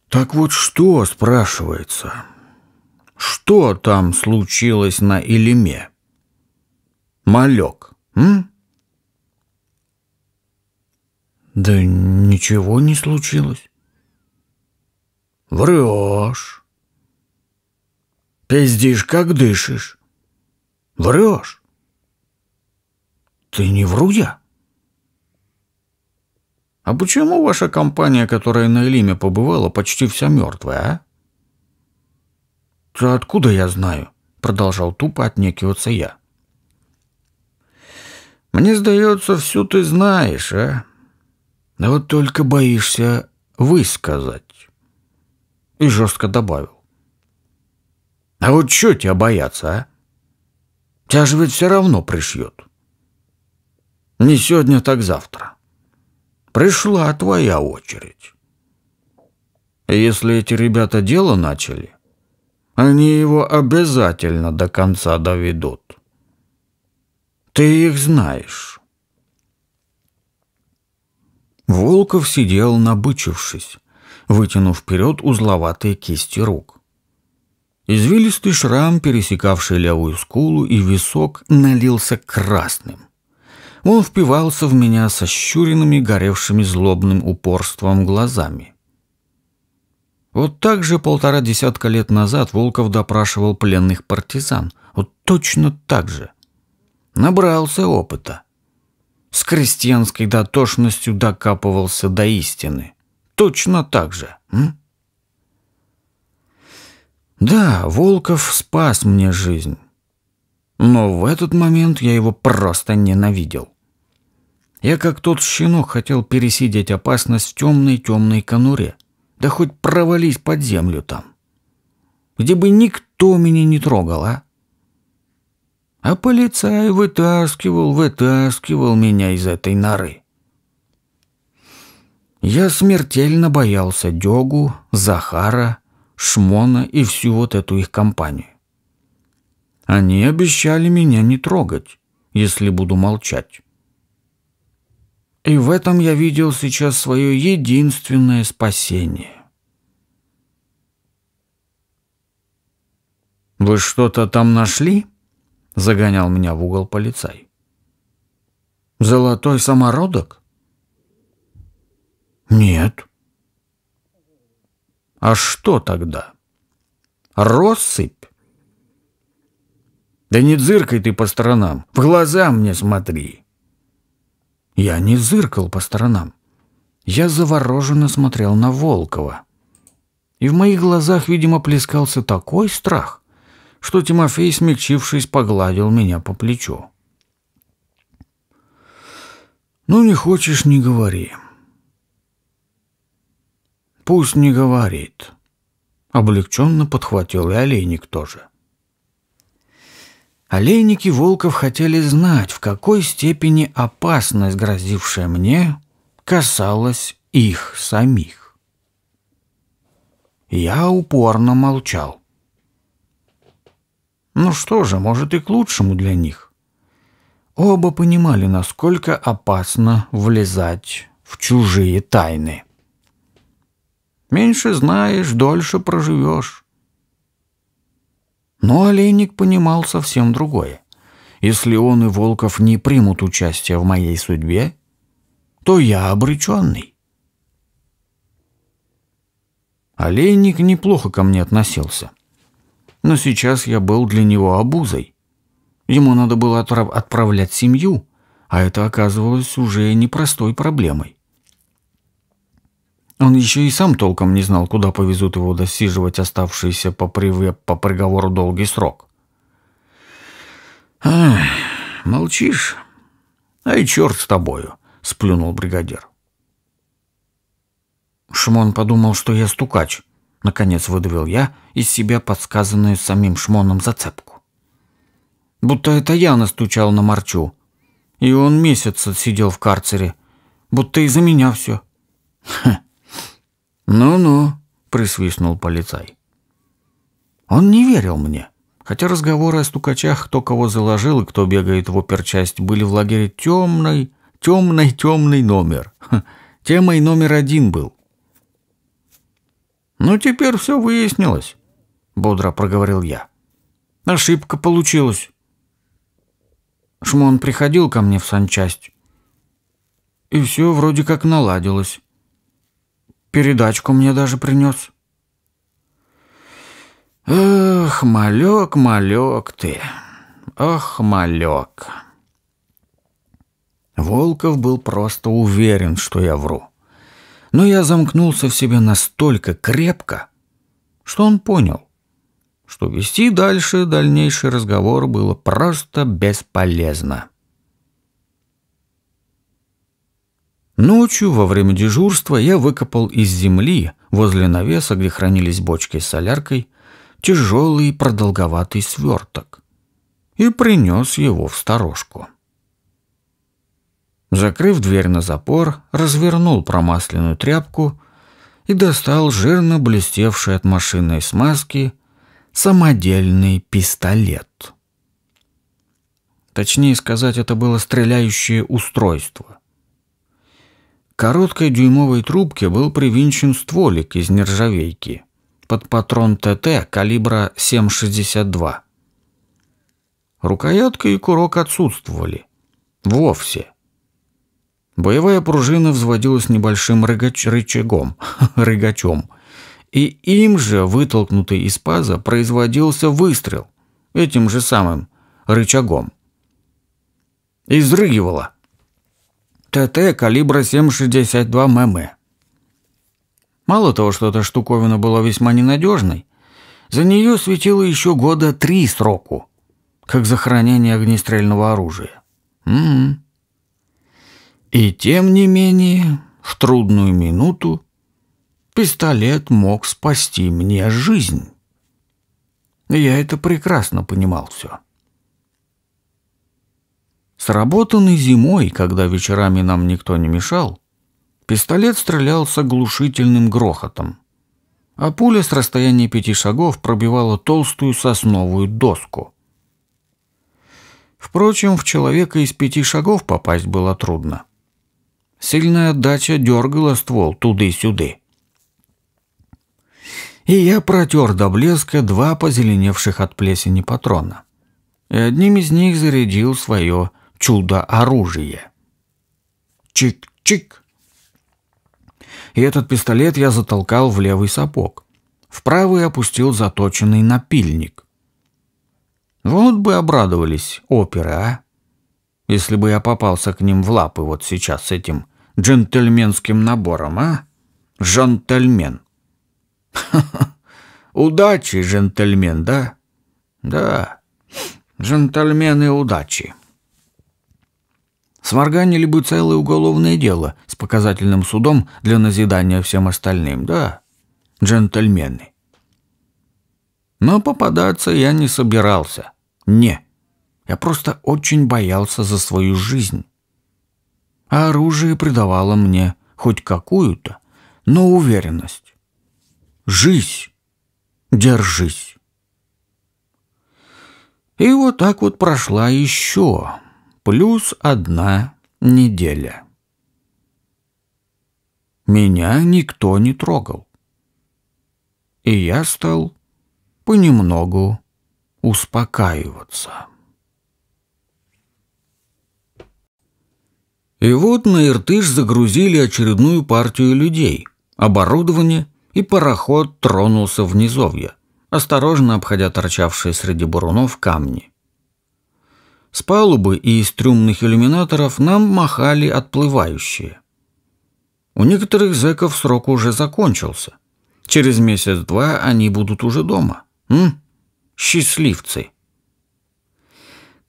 Так вот что, спрашивается, что там случилось на Илиме? Малек, м? Да ничего не случилось. Врешь. Пиздишь, как дышишь. Врешь. Ты не вру я. А почему ваша компания, которая на Элиме побывала, почти вся мертвая, а? Да откуда я знаю? Продолжал тупо отнекиваться я. Мне сдается, всю ты знаешь, а? Да вот только боишься высказать. И жестко добавил. А вот что тебя бояться, а? Тебя же ведь все равно пришьет. Не сегодня, так завтра. Пришла твоя очередь. Если эти ребята дело начали, они его обязательно до конца доведут. Ты их знаешь. Волков сидел, набычившись, вытянув вперед узловатые кисти рук. Извилистый шрам, пересекавший левую скулу и висок, налился красным. Он впивался в меня со щуренными, горевшими злобным упорством глазами. Вот так же полтора десятка лет назад Волков допрашивал пленных партизан. Вот точно так же. Набрался опыта с крестьянской дотошностью докапывался до истины. Точно так же. М? Да, Волков спас мне жизнь. Но в этот момент я его просто ненавидел. Я как тот щенок хотел пересидеть опасность в темной-темной конуре. Да хоть провались под землю там. Где бы никто меня не трогал, а? А полицай вытаскивал, вытаскивал меня из этой норы. Я смертельно боялся Дёгу, Захара, Шмона и всю вот эту их компанию. Они обещали меня не трогать, если буду молчать. И в этом я видел сейчас свое единственное спасение. «Вы что-то там нашли?» — загонял меня в угол полицай. «Золотой самородок?» «Нет». «А что тогда?» «Россыпь?» «Да не зыркай ты по сторонам, в глаза мне смотри!» Я не зыркал по сторонам. Я завороженно смотрел на Волкова. И в моих глазах, видимо, плескался такой страх, что Тимофей, смягчившись, погладил меня по плечу. «Ну, не хочешь, не говори». «Пусть не говорит». Облегченно подхватил и олейник тоже. Олейники Волков хотели знать, в какой степени опасность, грозившая мне, касалась их самих. Я упорно молчал. Ну что же, может и к лучшему для них. Оба понимали, насколько опасно влезать в чужие тайны. Меньше знаешь, дольше проживешь. Но Олейник понимал совсем другое. Если он и Волков не примут участие в моей судьбе, то я обреченный. Олейник неплохо ко мне относился но сейчас я был для него обузой. Ему надо было отправ отправлять семью, а это оказывалось уже непростой проблемой. Он еще и сам толком не знал, куда повезут его досиживать оставшийся по, по приговору долгий срок. «Ах, молчишь? Ай, черт с тобою!» — сплюнул бригадир. Шимон подумал, что я стукач — Наконец выдавил я из себя подсказанную самим шмоном зацепку. Будто это я настучал на Марчу. И он месяц сидел в карцере. Будто из-за меня все. Хм. «Ну-ну», — присвистнул полицай. Он не верил мне, хотя разговоры о стукачах, кто кого заложил и кто бегает в оперчасть, были в лагере темной, темной, темный номер. Хм. Темой номер один был. «Ну, теперь все выяснилось», — бодро проговорил я. «Ошибка получилась». Шмон приходил ко мне в санчасть. И все вроде как наладилось. Передачку мне даже принес. Эх, малек, малек ты. ох, малек. Волков был просто уверен, что я вру но я замкнулся в себе настолько крепко, что он понял, что вести дальше дальнейший разговор было просто бесполезно. Ночью во время дежурства я выкопал из земли возле навеса, где хранились бочки с соляркой, тяжелый продолговатый сверток и принес его в сторожку. Закрыв дверь на запор, развернул промасленную тряпку и достал жирно блестевший от машинной смазки самодельный пистолет. Точнее сказать, это было стреляющее устройство. К короткой дюймовой трубке был привинчен стволик из нержавейки под патрон ТТ калибра 7,62. Рукоятка и курок отсутствовали. Вовсе. Боевая пружина взводилась небольшим рыгач рычагом, рыгачом, и им же, вытолкнутый из паза, производился выстрел, этим же самым рычагом. Изрыгивала. ТТ калибра 7,62 мм. Мало того, что эта штуковина была весьма ненадежной, за нее светило еще года три сроку, как за хранение огнестрельного оружия. М м-м. И тем не менее, в трудную минуту пистолет мог спасти мне жизнь. Я это прекрасно понимал все. Сработанный зимой, когда вечерами нам никто не мешал, пистолет стрелял с оглушительным грохотом, а пуля с расстояния пяти шагов пробивала толстую сосновую доску. Впрочем, в человека из пяти шагов попасть было трудно. Сильная отдача дергала ствол туды-сюды. И я протер до блеска два позеленевших от плесени патрона. И одним из них зарядил свое чудо-оружие. Чик-чик! И этот пистолет я затолкал в левый сапог. В правый опустил заточенный напильник. Вот бы обрадовались оперы, а! Если бы я попался к ним в лапы вот сейчас с этим джентльменским набором, а? Жантельмен. Удачи, джентльмен, да? Да, джентльмены удачи. Сварганили бы целое уголовное дело с показательным судом для назидания всем остальным, да? Джентльмены. Но попадаться я не собирался. Не. Я просто очень боялся за свою жизнь а оружие придавало мне хоть какую-то, но уверенность. Жизнь, держись. И вот так вот прошла еще плюс одна неделя. Меня никто не трогал. И я стал понемногу успокаиваться. И вот на Иртыш загрузили очередную партию людей, оборудование, и пароход тронулся в низовье, осторожно обходя торчавшие среди бурунов камни. С палубы и из трюмных иллюминаторов нам махали отплывающие. У некоторых зэков срок уже закончился. Через месяц-два они будут уже дома. М? Счастливцы.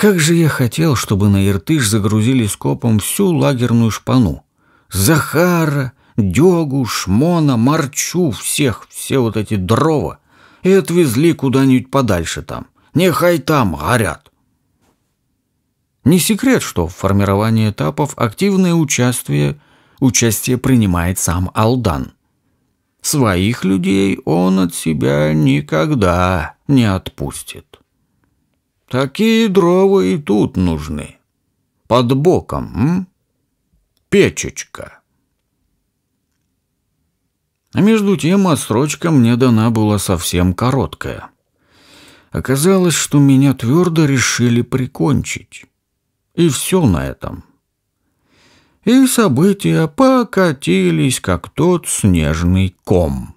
Как же я хотел, чтобы на Иртыш загрузили скопом всю лагерную шпану. Захара, Дегу, Шмона, Марчу, всех, все вот эти дрова. И отвезли куда-нибудь подальше там. Нехай там горят. Не секрет, что в формировании этапов активное участие, участие принимает сам Алдан. Своих людей он от себя никогда не отпустит. Такие дрова и тут нужны. Под боком, м? Печечка. А между тем отсрочка мне дана была совсем короткая. Оказалось, что меня твердо решили прикончить. И все на этом. И события покатились, как тот снежный ком.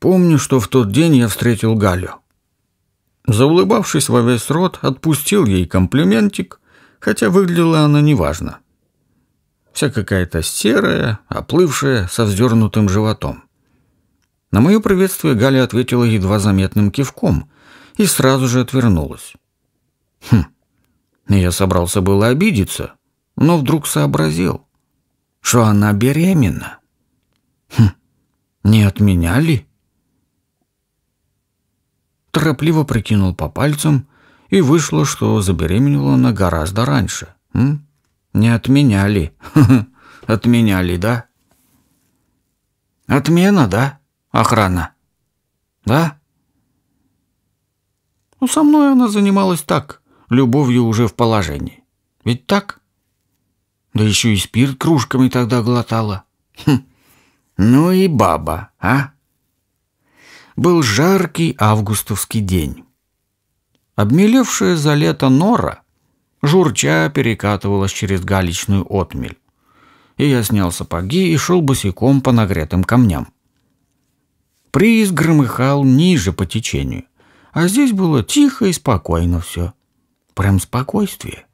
Помню, что в тот день я встретил Галю. Заулыбавшись во весь рот, отпустил ей комплиментик, хотя выглядела она неважно. Вся какая-то серая, оплывшая, со вздернутым животом. На мое приветствие Галя ответила едва заметным кивком и сразу же отвернулась. Хм, я собрался было обидеться, но вдруг сообразил, что она беременна. Хм, не отменяли? ли? торопливо прикинул по пальцам, и вышло, что забеременела она гораздо раньше. М? Не отменяли. Отменяли, да? Отмена, да? Охрана. Да? Ну, со мной она занималась так, любовью уже в положении. Ведь так? Да еще и спирт кружками тогда глотала. Хм. Ну и баба, а? Был жаркий августовский день. Обмелевшая за лето нора, журча, перекатывалась через галечную отмель. И я снял сапоги и шел босиком по нагретым камням. Приз громыхал ниже по течению, а здесь было тихо и спокойно все. Прям спокойствие.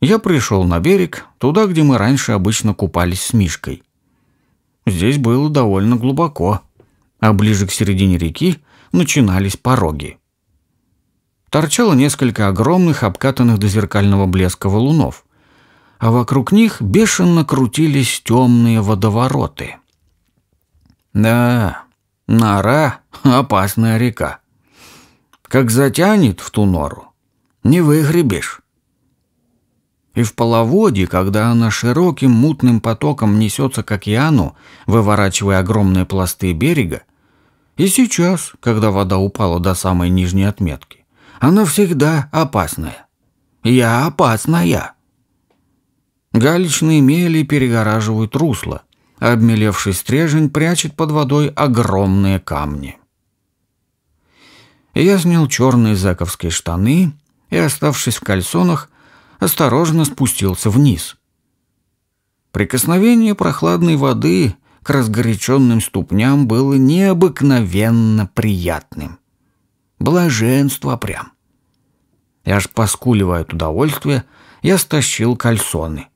Я пришел на берег, туда, где мы раньше обычно купались с Мишкой. Здесь было довольно глубоко а ближе к середине реки начинались пороги. Торчало несколько огромных, обкатанных до зеркального блеска валунов, а вокруг них бешено крутились темные водовороты. Да, нора — опасная река. Как затянет в ту нору, не выгребешь. И в половодье, когда она широким мутным потоком несется к океану, выворачивая огромные пласты берега, и сейчас, когда вода упала до самой нижней отметки, она всегда опасная. Я опасная. Галечные мели перегораживают русло. Обмелевший стрежень прячет под водой огромные камни. Я снял черные заковские штаны и, оставшись в кальсонах, осторожно спустился вниз. Прикосновение прохладной воды к разгоряченным ступням было необыкновенно приятным. Блаженство прям. Я ж поскуливая от удовольствия, я стащил кальсоны.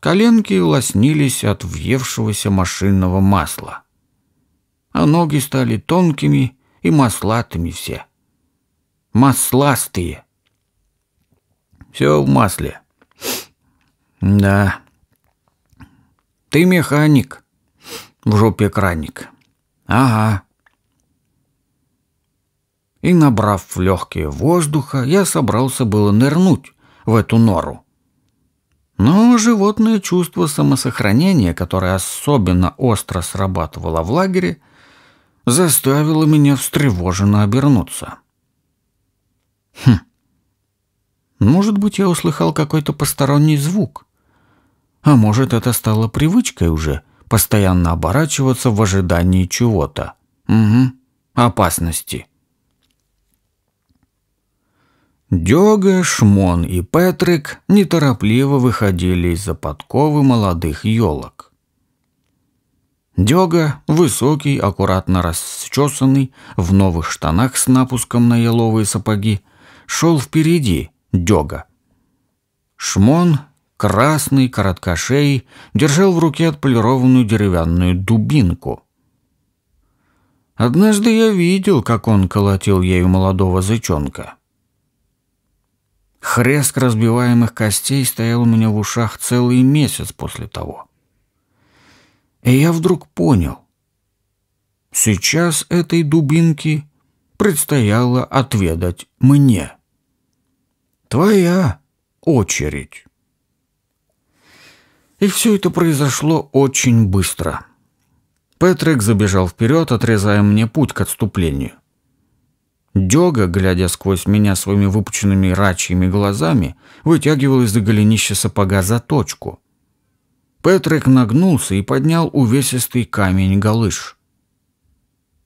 Коленки лоснились от въевшегося машинного масла. А ноги стали тонкими и маслатыми все. Масластые. Все в масле. Да, ты механик. В жопе краник. Ага. И набрав в легкие воздуха, я собрался было нырнуть в эту нору. Но животное чувство самосохранения, которое особенно остро срабатывало в лагере, заставило меня встревоженно обернуться. Хм. Может быть, я услыхал какой-то посторонний звук. А может, это стало привычкой уже, постоянно оборачиваться в ожидании чего-то. Угу, опасности. Дёга, Шмон и Петрик неторопливо выходили из-за подковы молодых елок. Дёга, высокий, аккуратно расчесанный, в новых штанах с напуском на еловые сапоги, шел впереди Дёга. Шмон, красный, короткошей, держал в руке отполированную деревянную дубинку. Однажды я видел, как он колотил ею молодого зычонка. Хреск разбиваемых костей стоял у меня в ушах целый месяц после того. И я вдруг понял. Сейчас этой дубинки предстояло отведать мне. Твоя очередь. И все это произошло очень быстро. Петрик забежал вперед, отрезая мне путь к отступлению. Дега, глядя сквозь меня своими выпученными рачьими глазами, вытягивал из-за голенища сапога заточку. Петрик нагнулся и поднял увесистый камень-галыш.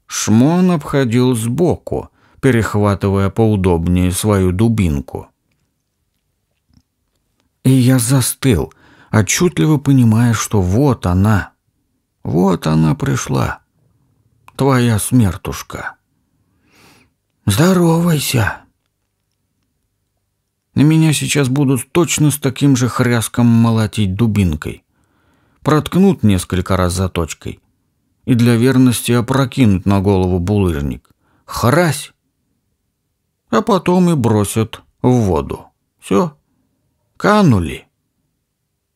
Шмон обходил сбоку, перехватывая поудобнее свою дубинку. И я застыл — отчетливо понимая, что вот она, вот она пришла, твоя смертушка. «Здоровайся!» На меня сейчас будут точно с таким же хряском молотить дубинкой. Проткнут несколько раз заточкой. И для верности опрокинут на голову булыжник. Хрась! А потом и бросят в воду. Все. Канули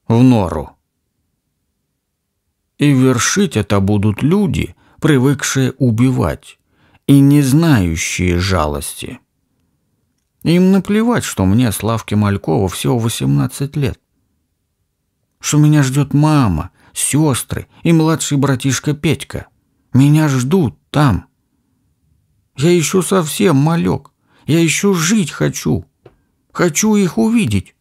в нору. И вершить это будут люди, привыкшие убивать и не знающие жалости. Им наплевать, что мне, Славке Малькову, всего 18 лет. Что меня ждет мама, сестры и младший братишка Петька. Меня ждут там. Я еще совсем малек. Я еще жить хочу. Хочу их увидеть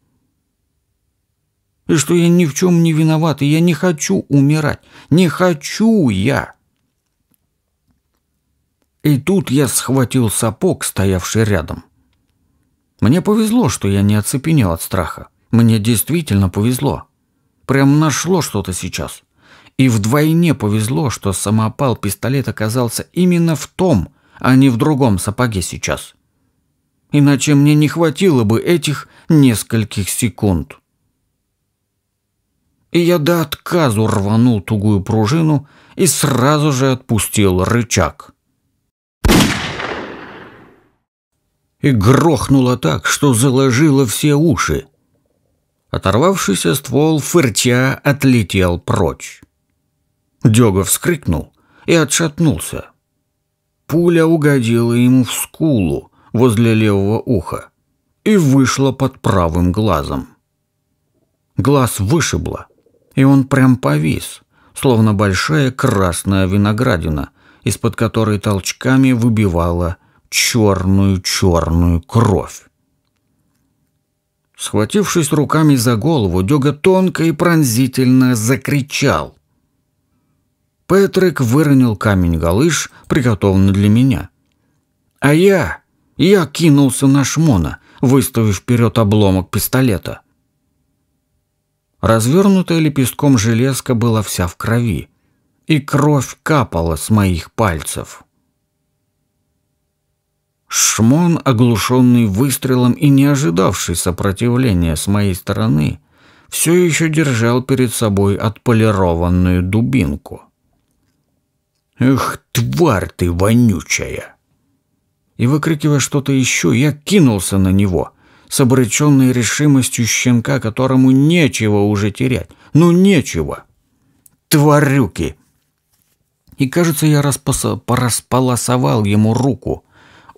и что я ни в чем не виноват, и я не хочу умирать. Не хочу я!» И тут я схватил сапог, стоявший рядом. Мне повезло, что я не оцепенел от страха. Мне действительно повезло. Прям нашло что-то сейчас. И вдвойне повезло, что самопал пистолет оказался именно в том, а не в другом сапоге сейчас. Иначе мне не хватило бы этих нескольких секунд и я до отказу рванул тугую пружину и сразу же отпустил рычаг. И грохнуло так, что заложило все уши. Оторвавшийся ствол фыртя отлетел прочь. Дега вскрикнул и отшатнулся. Пуля угодила ему в скулу возле левого уха и вышла под правым глазом. Глаз вышибло, и он прям повис, словно большая красная виноградина, из-под которой толчками выбивала черную-черную кровь. Схватившись руками за голову, Дега тонко и пронзительно закричал. Петрик выронил камень-галыш, приготовленный для меня. А я... я кинулся на Шмона, выставив вперед обломок пистолета — Развернутая лепестком железка была вся в крови, и кровь капала с моих пальцев. Шмон, оглушенный выстрелом и не ожидавший сопротивления с моей стороны, все еще держал перед собой отполированную дубинку. «Эх, тварь ты вонючая!» И выкрикивая что-то еще, я кинулся на него — с обреченной решимостью щенка, которому нечего уже терять. Ну, нечего. Тварюки! И, кажется, я распоса... порасполосовал ему руку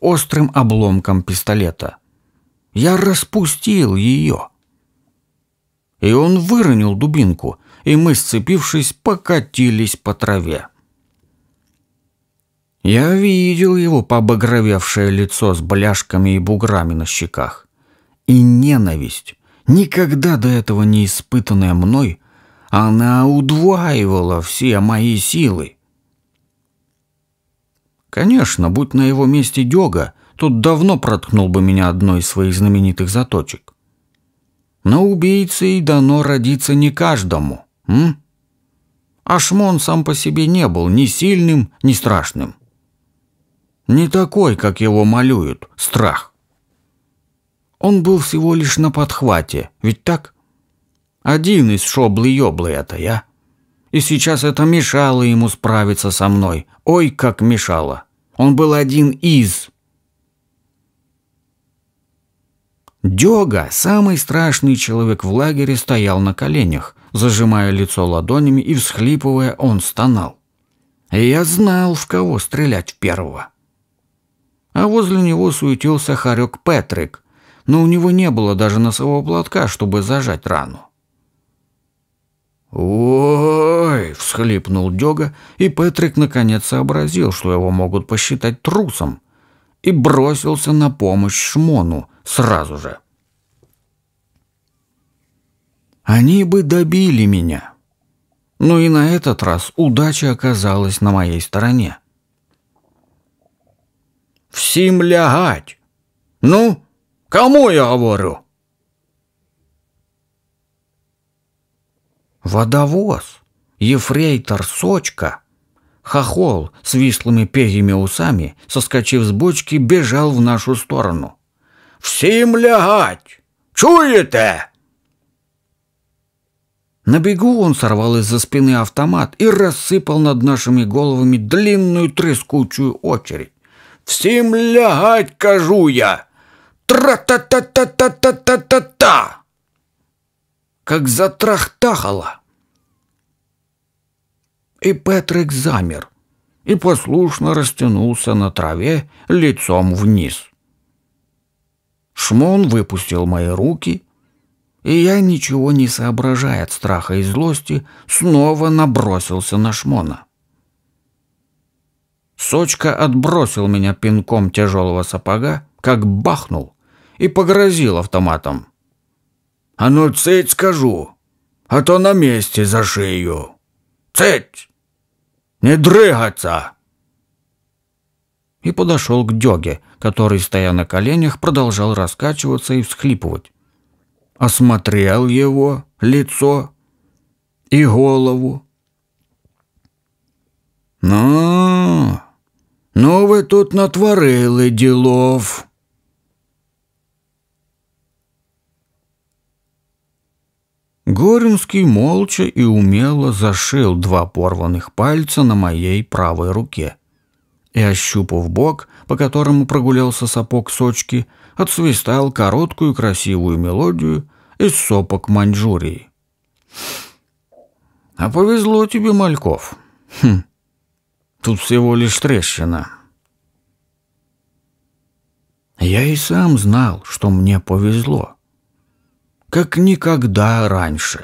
острым обломком пистолета. Я распустил ее. И он выронил дубинку, и мы, сцепившись, покатились по траве. Я видел его побагровевшее лицо с бляшками и буграми на щеках и ненависть, никогда до этого не испытанная мной, она удваивала все мои силы. Конечно, будь на его месте Дега, тот давно проткнул бы меня одной из своих знаменитых заточек. Но убийцей дано родиться не каждому, м? Ашмон сам по себе не был ни сильным, ни страшным. Не такой, как его малюют, страх. Он был всего лишь на подхвате, ведь так? Один из шоблы-ёблы это я. И сейчас это мешало ему справиться со мной. Ой, как мешало. Он был один из... Дёга, самый страшный человек в лагере, стоял на коленях. Зажимая лицо ладонями и всхлипывая, он стонал. я знал, в кого стрелять в первого. А возле него суетился хорек Петрик, но у него не было даже носового платка, чтобы зажать рану. «Ой!» – всхлипнул Дега, и Петрик наконец сообразил, что его могут посчитать трусом, и бросился на помощь Шмону сразу же. «Они бы добили меня!» Но и на этот раз удача оказалась на моей стороне. «Всем лягать! Ну, Кому я говорю? Водовоз, ефрейтор Сочка, хохол с вислыми пегими усами, соскочив с бочки, бежал в нашу сторону. «Всім лягать! Чуете?» На бегу он сорвал из-за спины автомат и рассыпал над нашими головами длинную трескучую очередь. «Всем лягать, кажу я!» тра та та та та та та та Как затрахтахало. И Петрик замер и послушно растянулся на траве лицом вниз. Шмон выпустил мои руки, и я, ничего не соображая от страха и злости, снова набросился на Шмона. Сочка отбросил меня пинком тяжелого сапога, как бахнул и погрозил автоматом. «А ну, цыть, скажу, а то на месте за шею! Цыть! Не дрыгаться!» И подошел к Деге, который, стоя на коленях, продолжал раскачиваться и всхлипывать. Осмотрел его лицо и голову. «Ну, ну вы тут натворили делов!» Горинский молча и умело зашил два порванных пальца на моей правой руке и, ощупав бок, по которому прогулялся сапог сочки, отсвистал короткую красивую мелодию из сопок Маньчжурии. «А повезло тебе, Мальков. Хм, тут всего лишь трещина». Я и сам знал, что мне повезло как никогда раньше.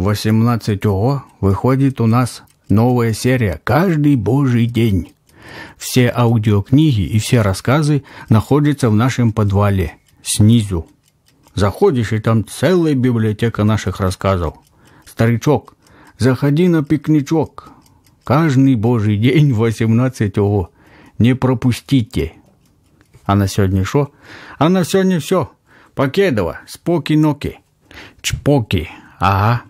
18 выходит у нас новая серия каждый божий день. Все аудиокниги и все рассказы находятся в нашем подвале, снизу. Заходишь, и там целая библиотека наших рассказов. Старичок, заходи на пикничок. Каждый божий день 18 ОО. Не пропустите. А на сегодня что? А на сегодня все. Покедова, споки-ноки. Чпоки. Ага.